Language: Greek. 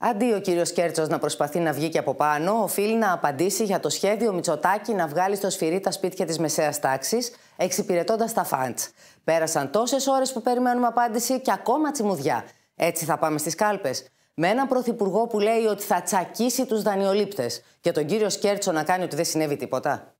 Αντί ο κύριος Κέρτσος να προσπαθεί να βγει και από πάνω, οφείλει να απαντήσει για το σχέδιο Μητσοτάκη να βγάλει στο σφυρί τα σπίτια της μεσαίας τάξης, εξυπηρετώντας τα φαντ. Πέρασαν τόσες ώρες που περιμένουμε απάντηση και ακόμα τσιμουδιά. Έτσι θα πάμε στις κάλπες. Με έναν πρωθυπουργό που λέει ότι θα τσακίσει τους δανειολήπτες και τον κύριο Σκέρτσο να κάνει ότι δεν συνέβη τίποτα.